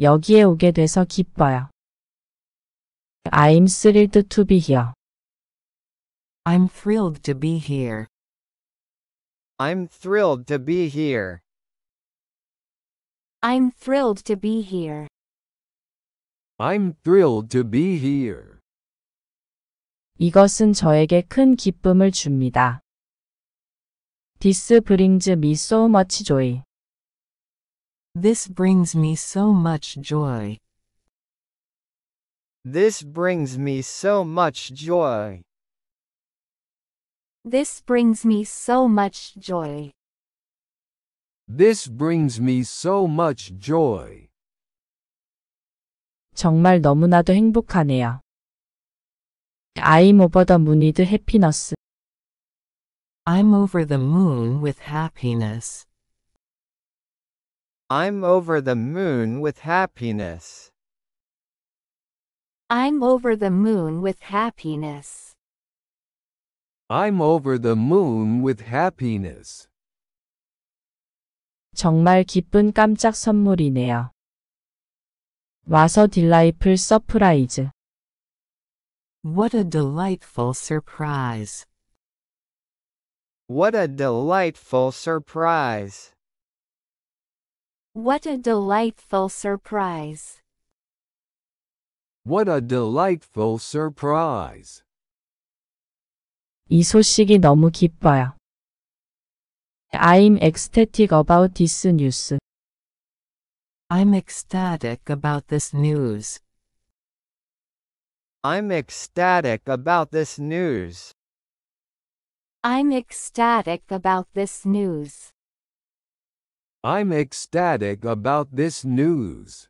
여기에 오게 돼서 기뻐요. I'm thrilled to be here. I'm thrilled to be here. I'm thrilled to be here. I'm thrilled to be here. I'm thrilled to be here. 이것은 저에게 큰 기쁨을 줍니다. This brings me so much joy. This brings me so much joy. This brings me so much joy. This brings me so much joy. This brings me so much joy. 정말 너무나도 행복하네요. I'm over the moon with happiness. I'm over the moon with happiness. I'm over the moon with happiness. I'm over the moon with happiness. I'm over the moon with happiness. 정말 기쁜 깜짝 선물이네요. 와서 서프라이즈. What a delightful surprise. What a delightful surprise. What a delightful surprise! What a delightful surprise! 이 소식이 너무 기뻐요. I'm ecstatic about this news. I'm ecstatic about this news. I'm ecstatic about this news. I'm ecstatic about this news. I'm ecstatic about this news.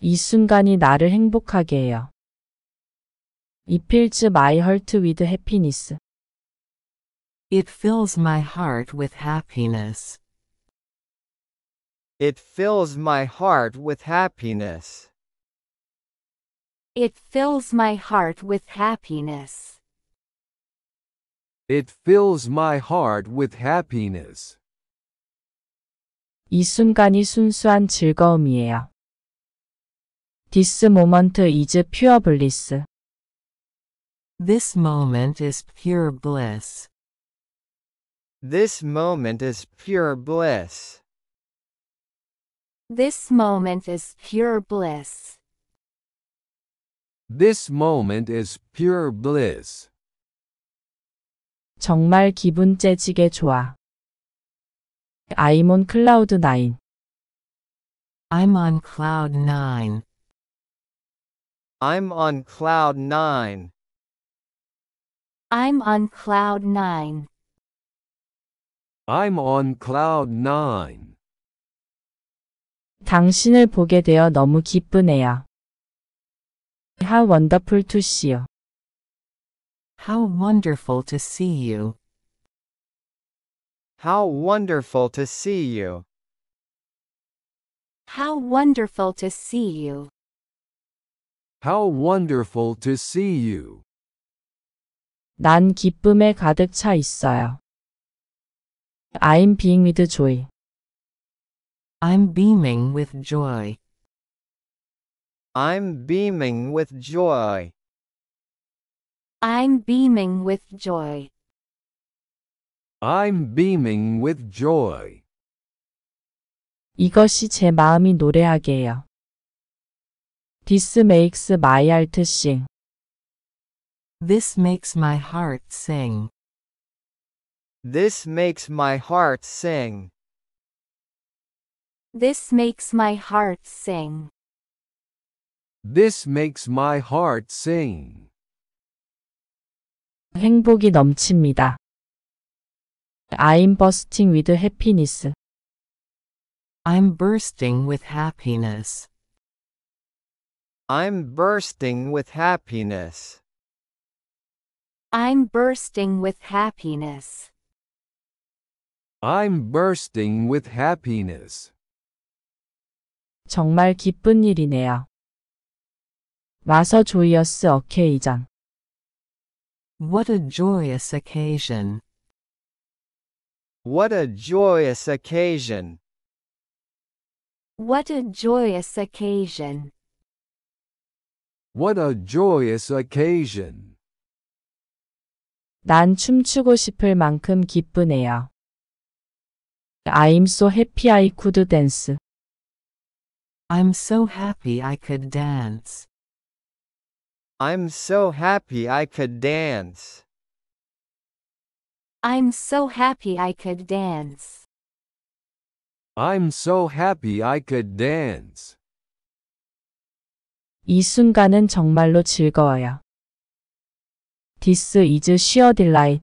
이 순간이 나를 행복하게 해요. It fills my heart with happiness. It fills my heart with happiness. It fills my heart with happiness. It fills my heart with happiness. It fills my heart with happiness. 이 순간이 순수한 즐거움이에요. This moment is pure bliss. This moment is pure bliss. This moment is pure bliss. This moment is pure bliss. This moment is pure bliss. 정말 기분 째지게 좋아. I'm on cloud 9. I'm on cloud 9. I'm on cloud 9. I'm on cloud 9. I'm on cloud 9. 당신을 보게 되어 너무 기쁘네요. How wonderful to see you. How wonderful to see you. How wonderful to see you. How wonderful to see you. How wonderful to see you. 난 기쁨에 가득 차 있어요. I'm being with joy. I'm beaming with joy. I'm beaming with joy. I'm beaming with joy. I'm beaming with joy. 이것이 제 마음이 노래하게 This makes my heart sing. This makes my heart sing. This makes my heart sing. This makes my heart sing. This makes my heart sing. 행복이 넘칩니다. I'm bursting with happiness. I'm bursting with happiness. I'm bursting with happiness. I'm bursting with happiness. I'm bursting with happiness. 정말 기쁜 일이네요. 와서 조이어스 어케이전. What a joyous occasion. What a joyous occasion! What a joyous occasion! What a joyous occasion! 난 춤추고 싶을 만큼 기쁘네요. I'm so happy I could dance. I'm so happy I could dance. I'm so happy I could dance. I'm so happy I could dance. I'm so happy I could dance. 이 순간은 정말로 즐거워요. This is sheer delight.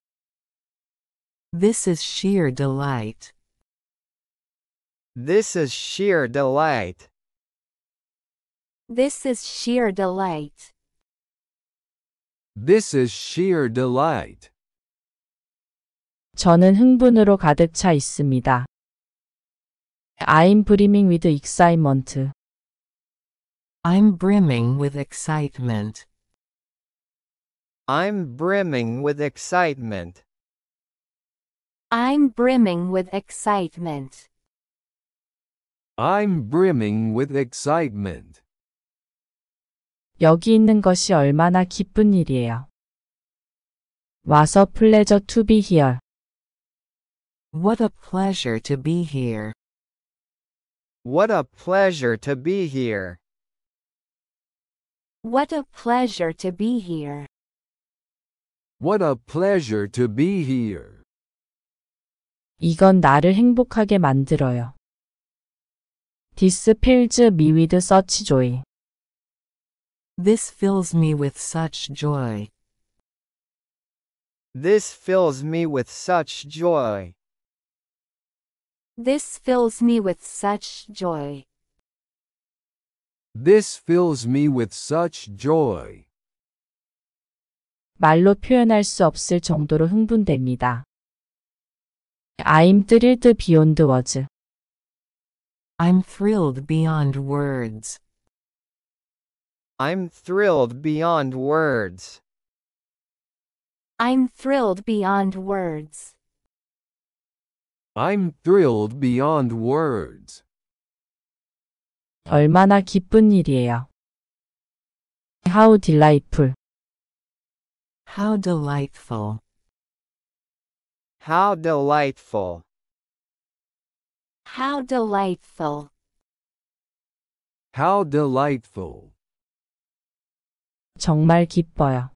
This is sheer delight. This is sheer delight. This is sheer delight. This is sheer delight. 저는 흥분으로 가득 차 있습니다. I'm brimming with excitement. I'm brimming with excitement. I'm brimming with excitement. I'm brimming with excitement. I'm brimming with excitement. 여기 있는 것이 얼마나 기쁜 일이에요. 와서 플레저 투비 히얼. What a pleasure to be here. What a pleasure to be here. What a pleasure to be here. What a pleasure to be here. 이건 나를 행복하게 만들어요. This fills me with such joy. This fills me with such joy. This fills me with such joy. This fills me with such joy. This fills me with such joy. 말로 표현할 수 없을 정도로 흥분됩니다. I'm thrilled beyond words. I'm thrilled beyond words. I'm thrilled beyond words. I'm thrilled beyond words. I'm thrilled beyond words. 얼마나 기쁜 일이에요. How delightful. How delightful. How delightful. How delightful. How delightful. 정말 기뻐요.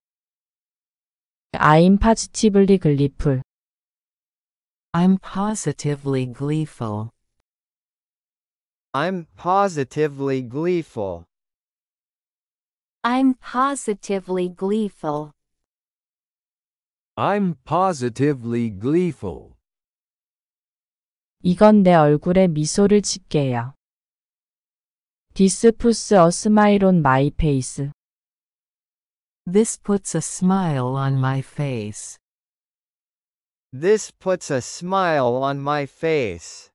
I'm positively gleeful. I'm positively gleeful. I'm positively gleeful. I'm positively gleeful. I'm positively gleeful. 이건 내 얼굴에 미소를 This puts a smile on my face. This puts a smile on my face. This puts a smile on my face.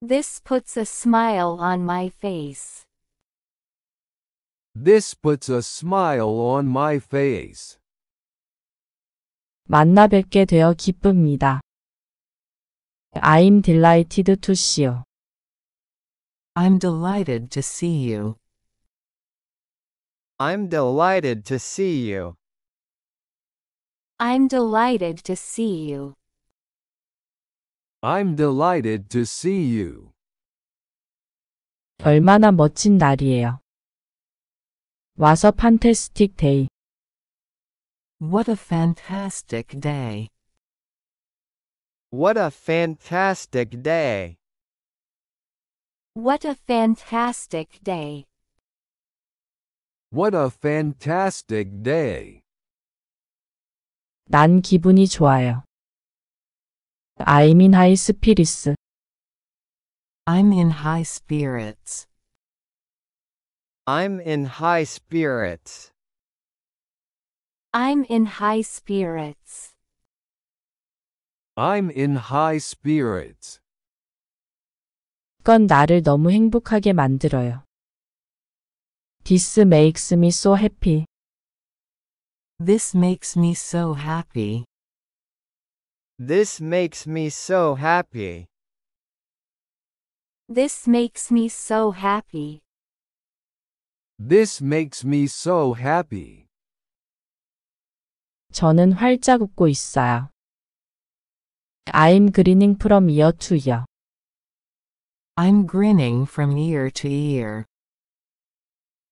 This puts a smile on my face. This puts a smile on my face. 만나 뵙게 되어 기쁩니다. I'm delighted to see you. I'm delighted to see you. I'm delighted to see you. I'm delighted to see you. I'm delighted to see you. 얼마나 멋진 날이에요. 와서 판테스틱 데이. What a fantastic day. What a fantastic day. What a fantastic day. What a fantastic day. 난 기분이 좋아요. I'm in high spirits. I'm in high spirits. I'm in high spirits. I'm in high spirits. I'm in high spirits. 건 나를 너무 행복하게 만들어요. This makes me so happy. This makes me so happy. This makes me so happy. This makes me so happy. This makes me so happy. 저는 활짝 웃고 있어요. I'm grinning from ear to ear. I'm grinning from ear to ear.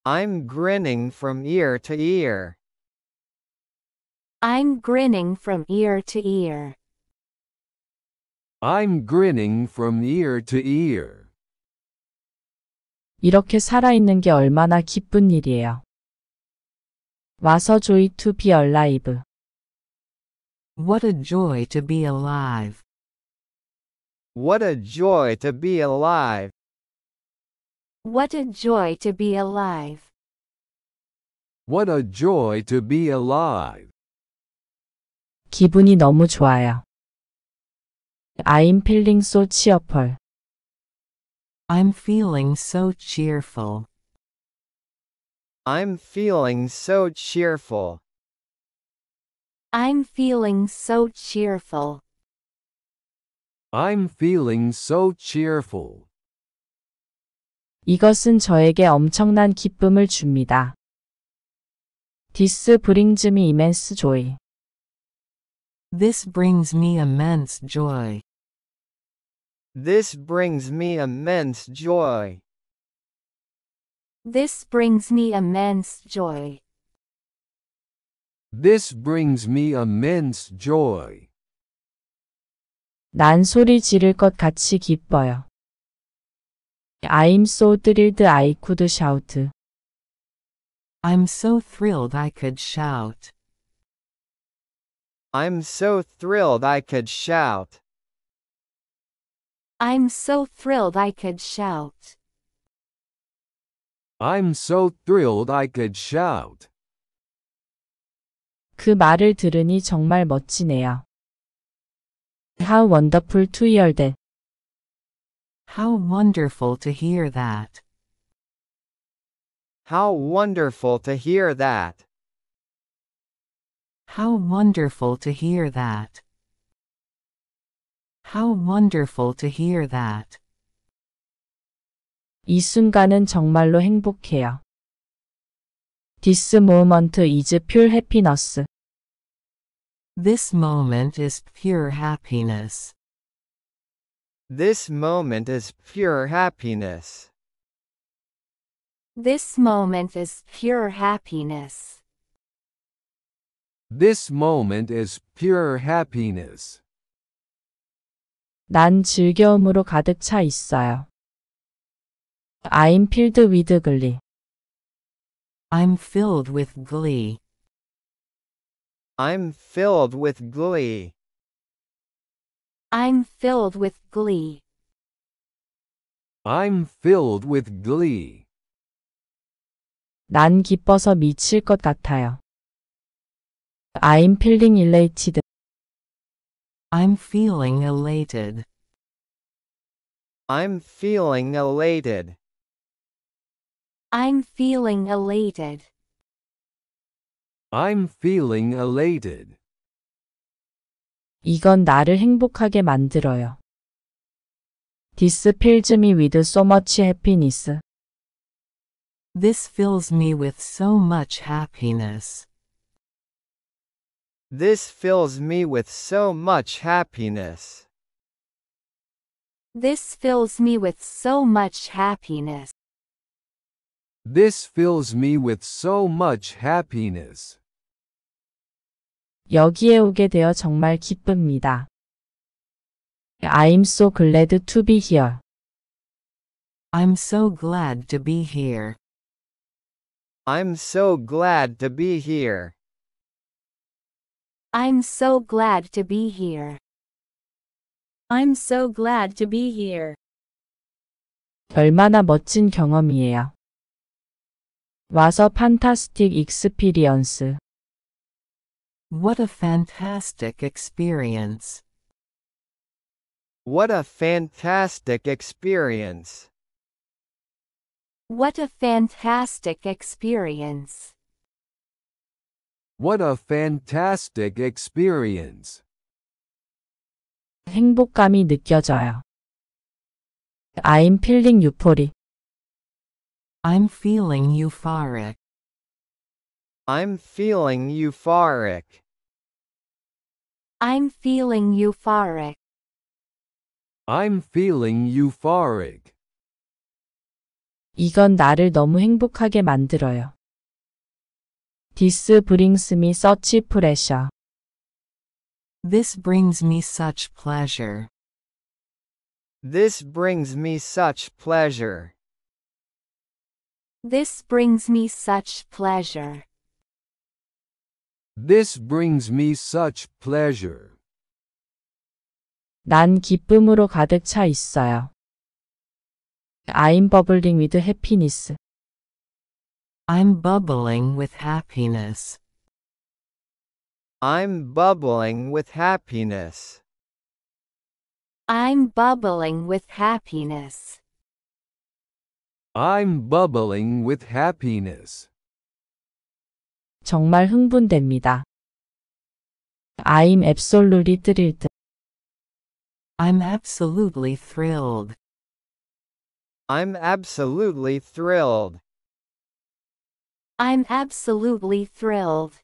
I'm grinning from ear to ear. I'm grinning from ear to ear. I'm grinning from ear to ear. 이렇게 살아있는 게 얼마나 기쁜 일이에요. 와서 joy to be What a joy to be alive. What a joy to be alive. What a joy to be alive. What a joy to be alive. 기분이 너무 좋아요. I'm feeling so cheerful. I'm feeling so cheerful. I'm feeling so cheerful. I'm feeling so cheerful. I'm feeling so cheerful. 이것은 저에게 엄청난 기쁨을 줍니다. This brings me immense joy. This brings me immense joy. This brings me immense joy. This brings me immense joy. This brings me immense joy. 난 소리 지를 것 같이 기뻐요. I'm so thrilled I could shout. I'm so thrilled I could shout. I'm so thrilled I could shout. I'm so thrilled I could shout. I'm so thrilled I could shout. 그 말을 들으니 정말 멋지네요. How wonderful to hear that. How wonderful to hear that. How wonderful to hear that. How wonderful to hear that. How wonderful to hear that. 이 순간은 정말로 행복해요. This moment is pure happiness. This moment is pure happiness. This moment is pure happiness. This moment is pure happiness. This moment is pure happiness. 난 즐거움으로 가득 차 있어요. I'm filled with glee. I'm filled with glee. I'm filled with glee. I'm filled with glee. I'm filled with glee. 난 기뻐서 미칠 것 같아요. I'm feeling elated. I'm feeling elated. I'm feeling elated. I'm feeling elated. I'm feeling elated. 이건 나를 행복하게 만들어요. This fills me with so much happiness. This fills me with so much happiness. This fills me with so much happiness. This fills me with so much happiness. This fills me with so much happiness. 여기에 오게 되어 정말 기쁩니다. I'm so glad to be here. I'm so glad to be here. I'm so glad to be here. I'm so glad to be here. I'm so glad to be here. 얼마나 멋진 경험이에요. 와서 판타스틱 익스피리언스. What a fantastic experience. What a fantastic experience. What a fantastic experience. What a fantastic experience. 행복감이 느껴져요. I'm feeling euphoric. I'm feeling euphoric. I'm feeling euphoric. I'm feeling euphoric. I'm feeling euphoric. 이건 나를 너무 행복하게 만들어요. This brings me such pleasure. This brings me such pleasure. This brings me such pleasure. This brings me such pleasure. This brings me such pleasure. 난 기쁨으로 가득 차 있어요. I'm bubbling with happiness. I'm bubbling with happiness. I'm bubbling with happiness. I'm bubbling with happiness. I'm bubbling with happiness. 정말 흥분됩니다. I'm absolutely thrilled. I'm absolutely thrilled. I'm absolutely thrilled. I'm absolutely thrilled.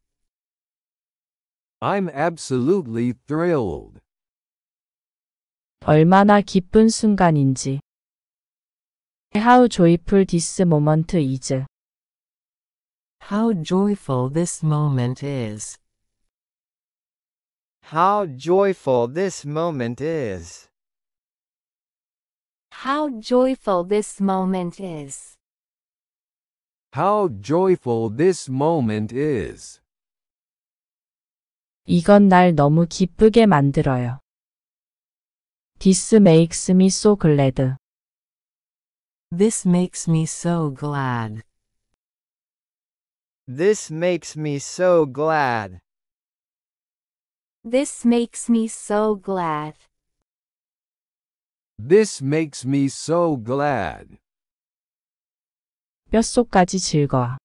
I'm absolutely thrilled. 얼마나 기쁜 순간인지. How joyful this moment is. How joyful this moment is. How joyful this moment is. How joyful this moment is. How joyful this moment is. 이건 날 너무 기쁘게 만들어요. This makes me so glad. This makes me so glad. This makes me so glad. This makes me so glad. This makes me so glad. 뼛속까지 즐거워.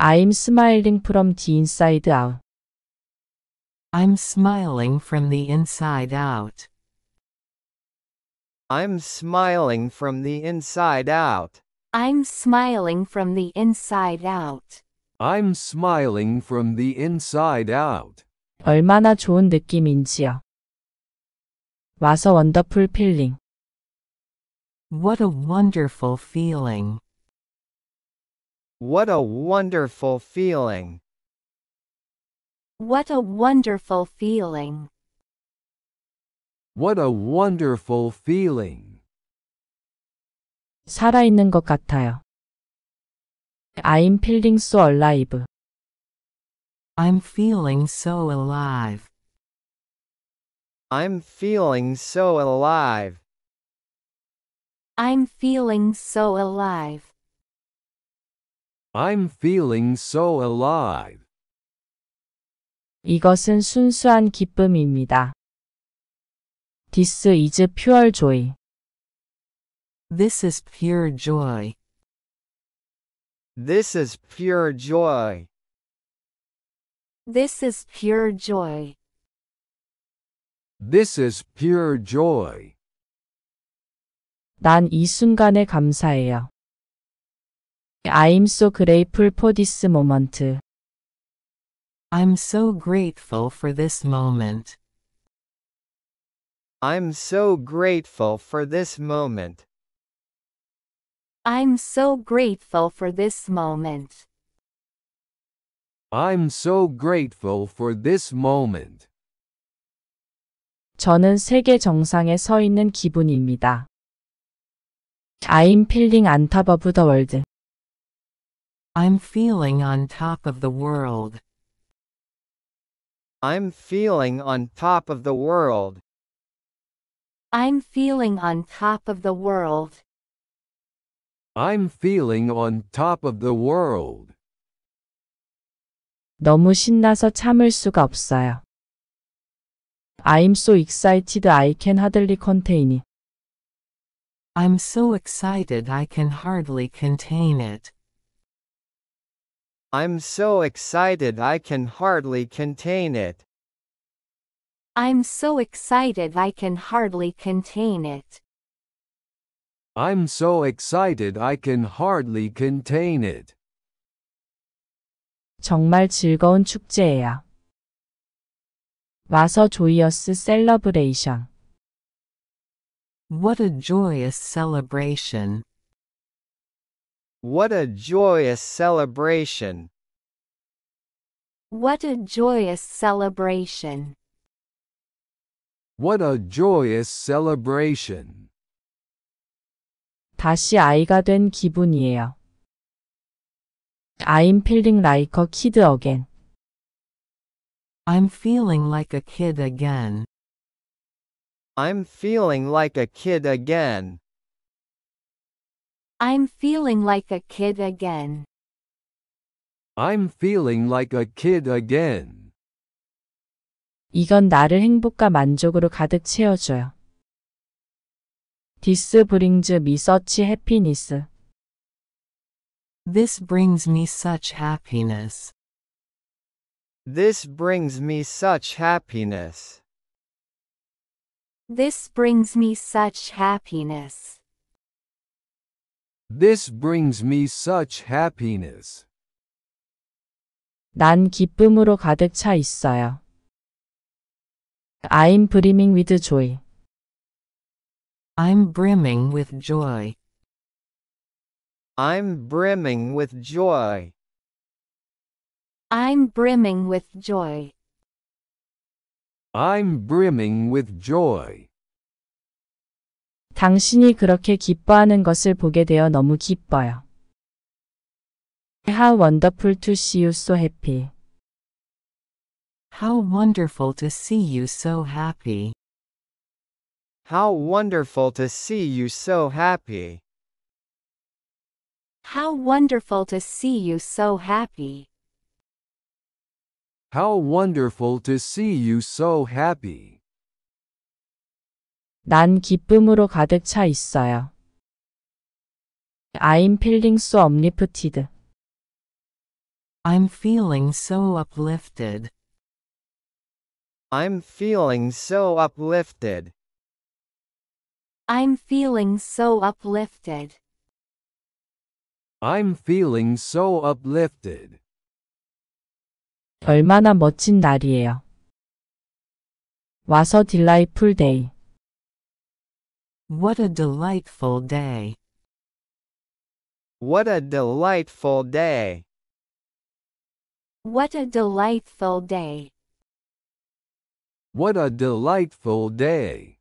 I'm smiling from the inside out. I'm smiling from the inside out. I'm smiling from the inside out. I'm smiling from the inside out. I'm smiling from the inside out. 얼마나 좋은 느낌인지요. 와서 wonderful feeling. What a wonderful feeling. What a wonderful feeling. What a wonderful feeling. What a wonderful feeling. 살아있는 것 같아요. I'm feeling so alive. I'm feeling so alive. I'm feeling so alive. I'm feeling so alive. I'm feeling so alive. 이것은 순수한 기쁨입니다. This is pure joy. This is pure joy. This is pure joy. This is pure joy. This is pure joy. 난이 순간에 감사해요. I'm so grateful for this moment. I'm so grateful for this moment. I'm so grateful for this moment. I'm so grateful for this moment. I'm so grateful for this moment. 저는 세계 정상에 서 있는 기분입니다. I'm feeling on top of the world. I'm feeling on top of the world. I'm feeling on top of the world. I'm feeling on top of the world. I'm feeling on top of the world. 너무 신나서 참을 수가 없어요. I'm so excited I can hardly contain it. I'm so excited I can hardly contain it. I'm so excited I can hardly contain it. I'm so excited I can hardly contain it. I'm so excited I can hardly contain it. 정말 즐거운 축제예요. 와서 조이어스 셀러브레이션. What a joyous celebration. What a joyous celebration! What a joyous celebration! What a joyous celebration! 다시 아이가 된 기분이에요. I'm feeling like a kid again. I'm feeling like a kid again. I'm feeling like a kid again. I'm feeling like a kid again. I'm feeling like a kid again. 이건 나를 행복과 만족으로 가득 채워줘요. This brings me such happiness. This brings me such happiness. This brings me such happiness. This brings me such happiness. This brings me such happiness. 난 기쁨으로 가득 차 있어요. I'm brimming with joy. I'm brimming with joy. I'm brimming with joy. I'm brimming with joy. I'm brimming with joy. 당신이 그렇게 기뻐하는 것을 보게 되어 너무 기뻐요. How wonderful to see you so happy. How wonderful to see you so happy. How wonderful to see you so happy. How wonderful to see you so happy. How wonderful to see you so happy. 난 기쁨으로 가득 차 있어요. I'm feeling so uplifted. I'm feeling so uplifted. I'm feeling so uplifted. I'm feeling so uplifted. I'm feeling so uplifted. 얼마나 멋진 날이에요. 와서 딜라이풀 데이. What a delightful day. What a delightful day. What a delightful day. What a delightful day.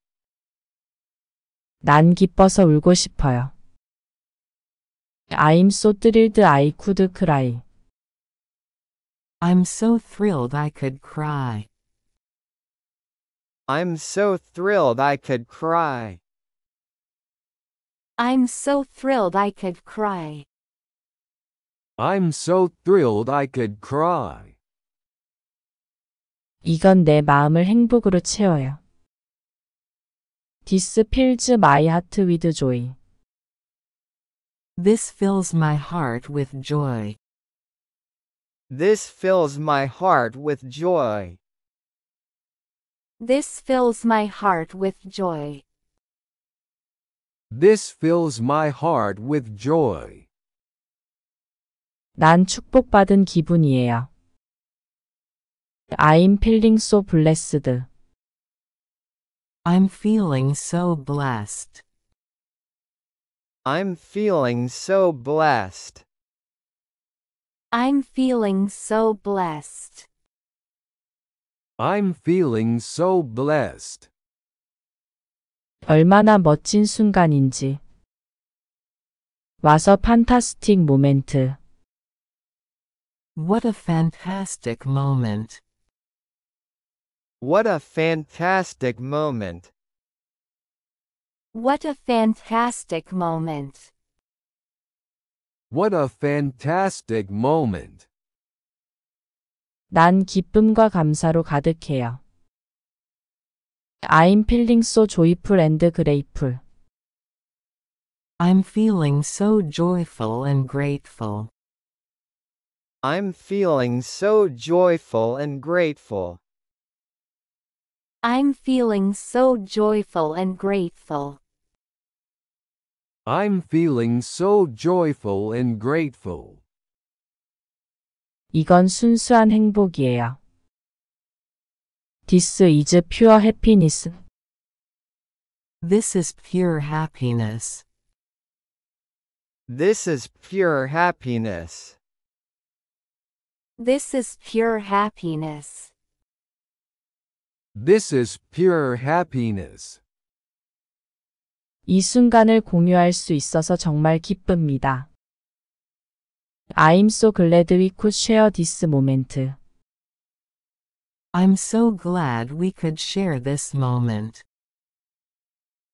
난 기뻐서 울고 싶어요. I'm so thrilled I could cry. I'm so thrilled I could cry. I'm so thrilled I could cry. I'm so thrilled I could cry. I'm so thrilled I could cry. 이건 내 마음을 행복으로 채워요. This fills my heart with joy. This fills my heart with joy. This fills my heart with joy. This fills my heart with joy. This fills my heart with joy. 난 축복받은 기분이에요. I'm feeling so blessed. I'm feeling so blessed. I'm feeling so blessed. I'm feeling so blessed. I'm feeling so blessed. 얼마나 멋진 순간인지. 와서 판타스틱 모멘트. What a fantastic moment. What a fantastic moment. What a fantastic moment. What a fantastic moment. 난 기쁨과 감사로 가득해요. I'm feeling so joyful and grateful. I'm feeling so joyful and grateful. I'm feeling so joyful and grateful. I'm feeling so joyful and grateful. I'm feeling so joyful and grateful. 이건 순수한 행복이에요. This is pure happiness. This is pure happiness. This is pure happiness. This is pure happiness. This is pure happiness. 이 순간을 공유할 수 있어서 정말 기쁩니다. I'm so glad we could share this moment. I'm so glad we could share this moment.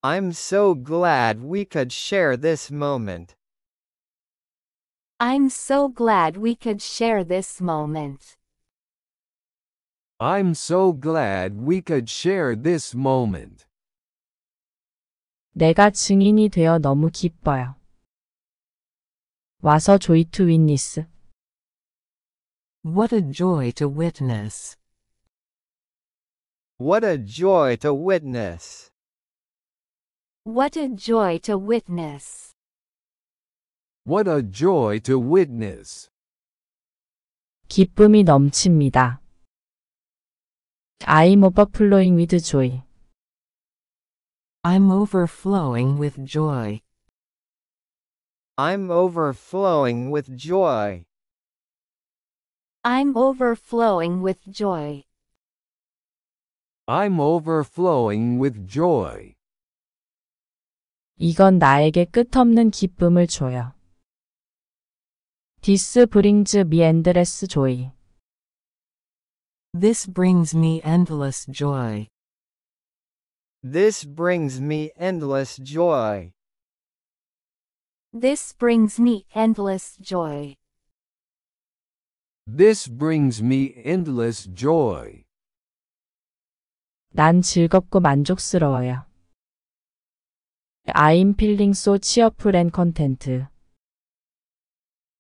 I'm so glad we could share this moment. I'm so glad we could share this moment. I'm so glad we could share this moment. 내가 증인이 되어 너무 기뻐요. 와서 조이 투 윈니스. What a joy to witness. What a joy to witness. What a joy to witness. What a joy to witness. 기쁨이 넘칩니다. I'm overflowing with joy. I'm overflowing with joy. I'm overflowing with joy. I'm overflowing with joy. I'm overflowing with joy. 이건 나에게 끝없는 기쁨을 줘요. This brings me endless joy. This brings me endless joy. This brings me endless joy. This brings me endless joy. This brings me endless joy. 난 즐겁고 만족스러워요. I'm feeling so cheerful and content.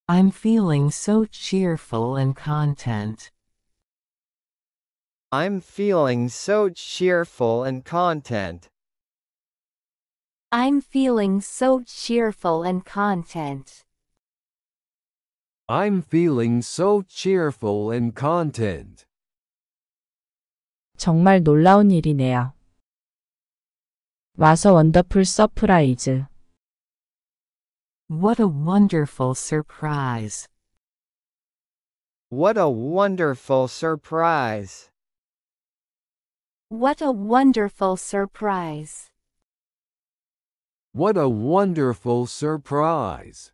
I'm feeling so cheerful and content. I'm feeling so cheerful and content. I'm feeling so cheerful and content. I'm feeling so cheerful and content. 정말 놀라운 일이네요. 와서 원더풀 서프라이즈. What a wonderful surprise. What a wonderful surprise. What a wonderful surprise. What a wonderful surprise.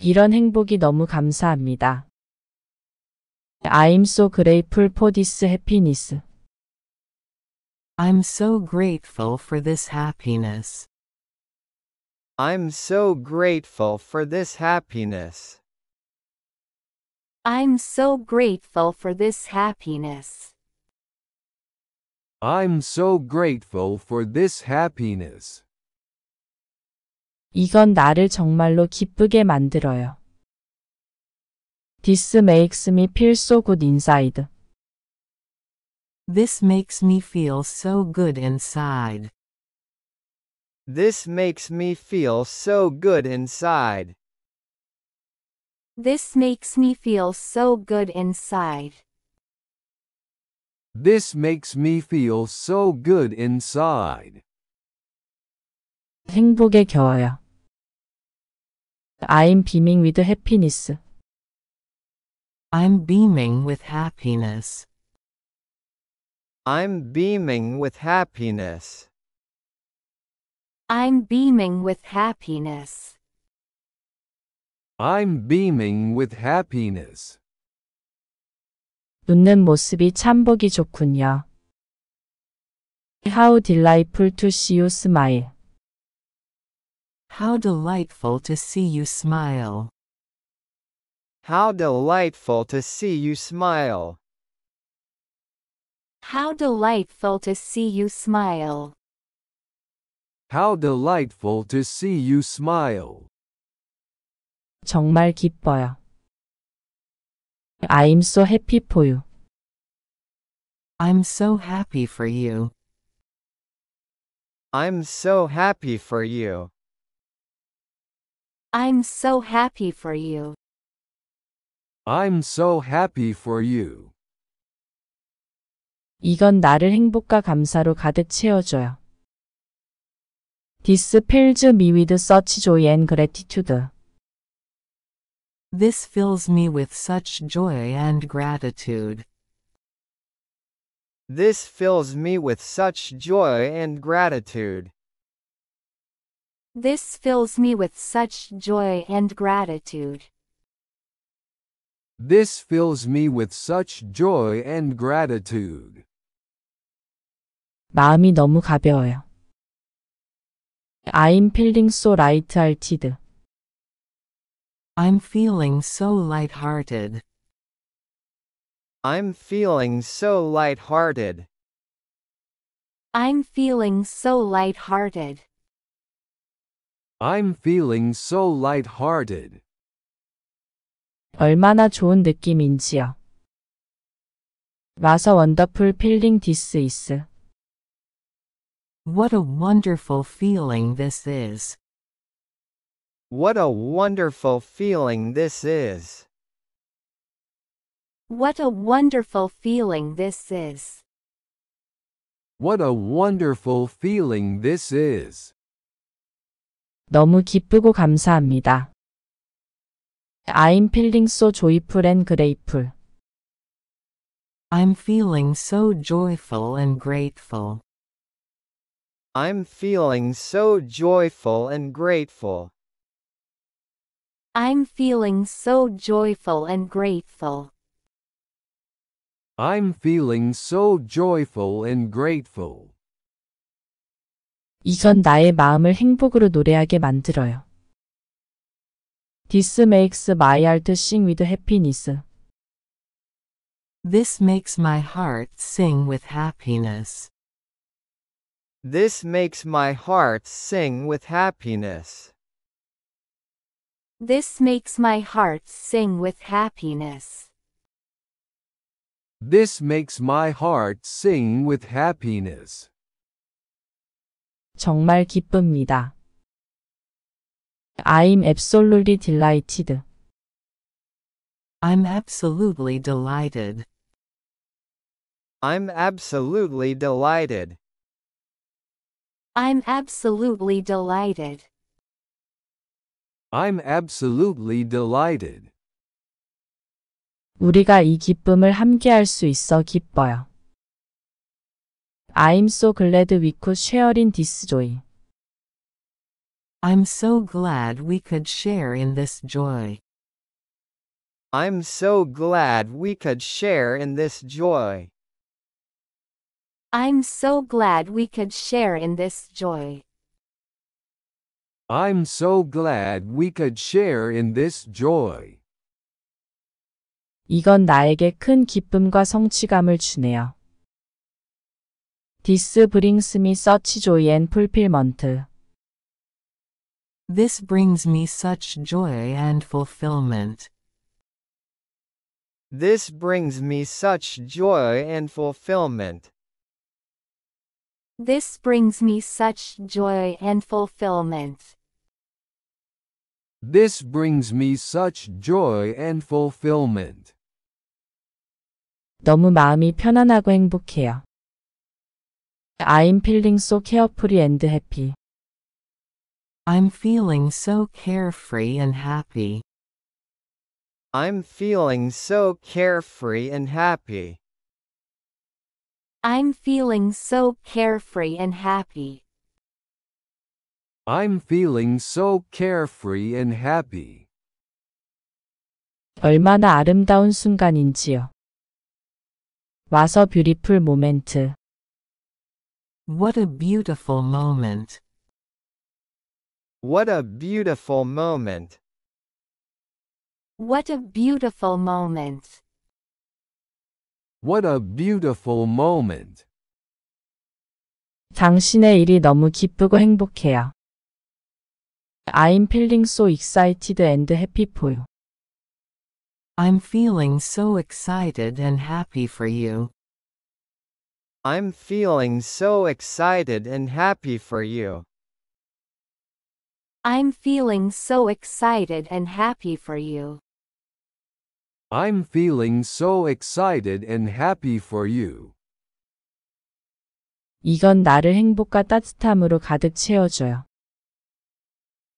이런 행복이 너무 감사합니다. I'm so grateful for this happiness. I'm so grateful for this happiness. I'm so grateful for this happiness. I'm so grateful for this happiness. I'm so grateful for this happiness. 이건 나를 정말로 기쁘게 만들어요. This makes me feel so good inside. This makes me feel so good inside. This makes me feel so good inside. This makes me feel so good inside. This makes me feel so good inside. 행복에 겨워요 겨워요. I'm beaming with happiness. I'm beaming with happiness. I'm beaming with happiness. I'm beaming with happiness. I'm beaming with happiness. 웃는 모습이 참 보기 좋군요. How delightful to see you smile. How delightful to see you smile. How delightful to see you smile. How delightful to see you smile. How delightful to see you smile. 정말 기뻐요. I'm so happy for you. I'm so happy for you. I'm so happy for you. I'm so happy for you. I'm so happy for you. 이건 나를 행복과 감사로 가득 채워줘요. This fills me with such joy and gratitude. This fills me with such joy and gratitude. This fills me with such joy and gratitude. This fills me with such joy and gratitude. This fills me with such joy and gratitude. 마음이 너무 가벼워요. I'm feeling so light-hearted. I'm feeling so light-hearted. I'm feeling so light-hearted. I'm feeling so light-hearted. I'm feeling so light-hearted. 얼마나 좋은 느낌인지요. 와서 원더풀 필링 디스 이스. What a wonderful feeling this is. What a wonderful feeling this is. What a wonderful feeling this is. What a wonderful feeling this is. 너무 기쁘고 감사합니다. I'm feeling so joyful and grateful. I'm feeling so joyful and grateful. I'm feeling so joyful and grateful. I'm feeling so joyful and grateful. I'm feeling so joyful and grateful. 이건 나의 마음을 행복으로 노래하게 만들어요. This makes my heart sing with happiness. This makes my heart sing with happiness. This makes my heart sing with happiness. This makes my heart sing with happiness. This makes my heart sing with happiness. 정말 기쁩니다. I'm absolutely delighted. I'm absolutely delighted. I'm absolutely delighted. I'm absolutely delighted. I'm absolutely delighted. 우리가 이 기쁨을 함께할 수 있어 기뻐요. I'm so glad we could share in this joy. I'm so glad we could share in this joy. I'm so glad we could share in this joy. I'm so glad we could share in this joy. I'm so glad we could share in this joy. 이건 나에게 큰 기쁨과 성취감을 주네요. This brings me such joy and fulfillment. This brings me such joy and fulfillment. This brings me such joy and fulfillment. This brings me such joy and fulfillment. This brings me such joy and fulfillment. 너무 마음이 편안하고 행복해요. I'm feeling so carefree and happy. I'm feeling so carefree and happy. I'm feeling so carefree and happy. I'm feeling so carefree and happy. I'm feeling so carefree and happy. 얼마나 아름다운 순간인지요. 와서 뷰티풀 모멘트. What a beautiful moment. What a beautiful moment. What a beautiful moment. What a beautiful moment. 당신의 일이 너무 기쁘고 행복해요. I'm feeling so excited and happy for you. I'm feeling so excited and happy for you. I'm feeling so excited and happy for you. I'm feeling so excited and happy for you. I'm feeling so excited and happy for you. 이건 나를 행복과 따뜻함으로 가득 채워줘요.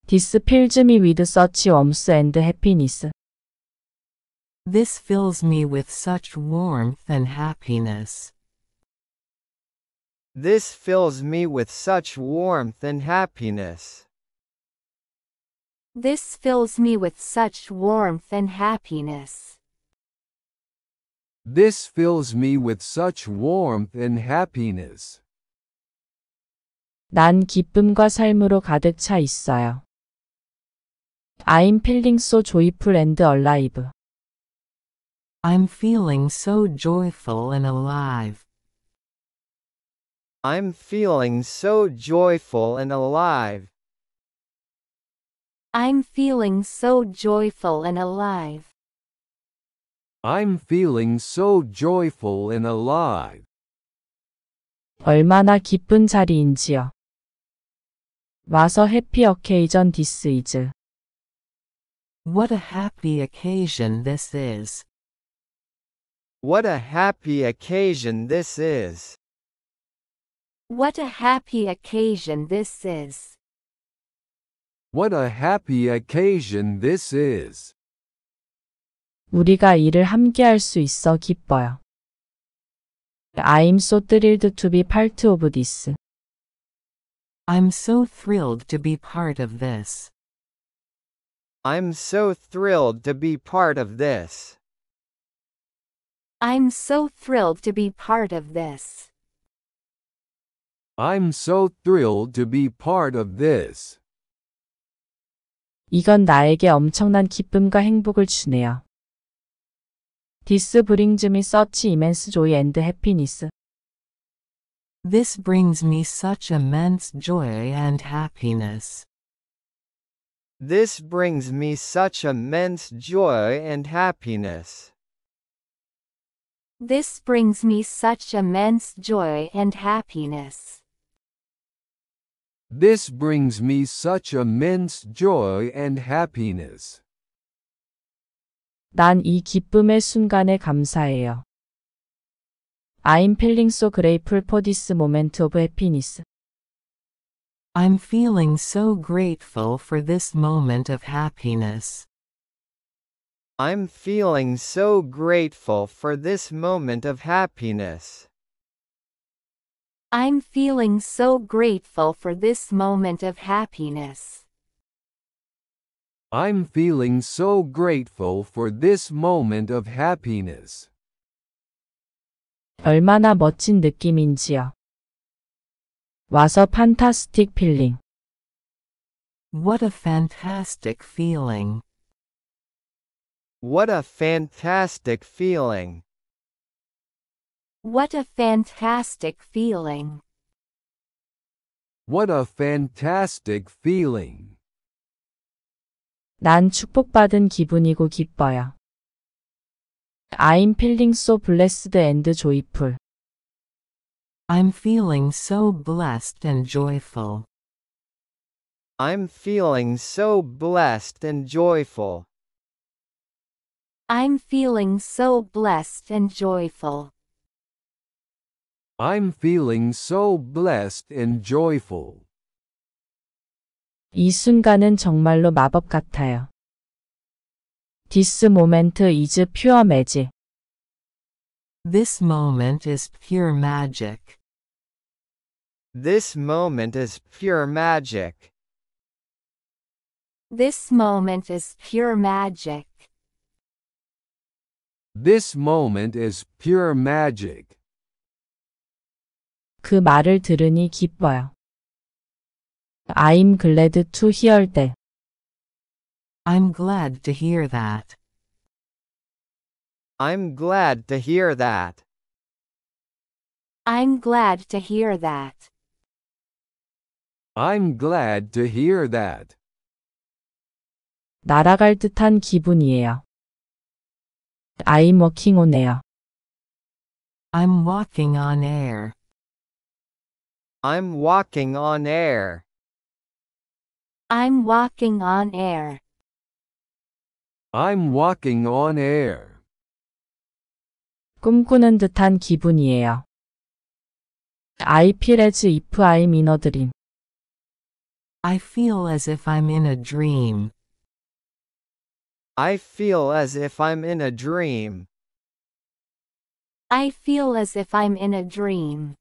This fills me with such warmth and happiness. This fills me with such warmth and happiness. This fills me with such warmth and happiness. This fills me with such warmth and happiness. This fills me with such warmth and happiness. 난 기쁨과 삶으로 가득 차 있어요. I'm feeling so joyful and alive. I'm feeling so joyful and alive. I'm feeling so joyful and alive. I'm feeling so joyful and alive. I'm feeling so joyful and alive. 얼마나 기쁜 자리인지요. 와서 해피 어케이전 What a happy occasion this is. What a happy occasion this is. What a happy occasion this is. What a happy occasion this is. 우리가 일을 함께 수 있어 기뻐요. I'm so thrilled to be part of this. I'm so thrilled to be part of this. I'm so thrilled to be part of this. I'm so thrilled to be part of this. I'm so thrilled to be part of this. 이건 나에게 엄청난 기쁨과 행복을 주네요. This brings me such immense joy and happiness. This brings me such immense joy and happiness. This brings me such immense joy and happiness. This brings me such immense joy and happiness. This brings me such immense joy and happiness. 난 이 기쁨의 순간에 감사해요. I'm feeling so grateful for this moment of happiness. I'm feeling so grateful for this moment of happiness. I'm feeling so grateful for this moment of happiness. I'm feeling so grateful for this moment of happiness. I'm feeling so grateful for this moment of happiness. 얼마나 멋진 느낌인지요. 와서 fantastic feeling. What a fantastic feeling. What a fantastic feeling. What a fantastic feeling. What a fantastic feeling. 난 축복받은 기분이고 기뻐요. I'm feeling so blessed and joyful. I'm feeling so blessed and joyful. I'm feeling so blessed and joyful. I'm feeling so blessed and joyful. I'm feeling so blessed and joyful. 이 순간은 정말로 마법 같아요. This moment is pure magic. This moment is pure magic. This moment is pure magic. This moment is pure magic. This moment is pure magic. 그 말을 들으니 기뻐요. I'm glad to hear that. I'm glad to hear that. I'm glad to hear that. I'm glad to hear that. I'm glad to hear that. 날아갈 듯한 기분이에요. I'm working on air. I'm walking on air. I'm walking on air. I'm walking on air. I'm walking on air. 꿈꾸는 듯한 기분이에요. I feel as if I'm in a dream. I feel as if I'm in a dream. I feel as if I'm in a dream. I feel as if I'm in a dream.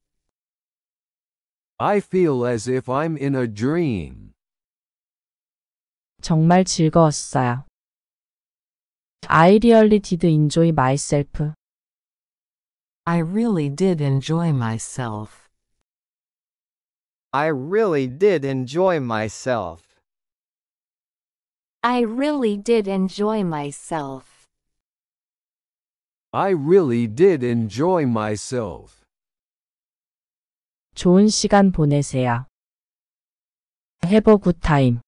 I feel as if I'm in a dream. 정말 즐거웠어요. I really did enjoy myself. I really did enjoy myself. I really did enjoy myself. I really did enjoy myself. I really did enjoy myself. 좋은 시간 보내세요. Have a good time.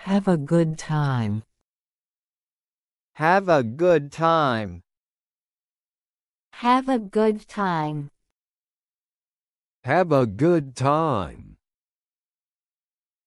Have a good time. Have a good time. Have a good time. Have a good time.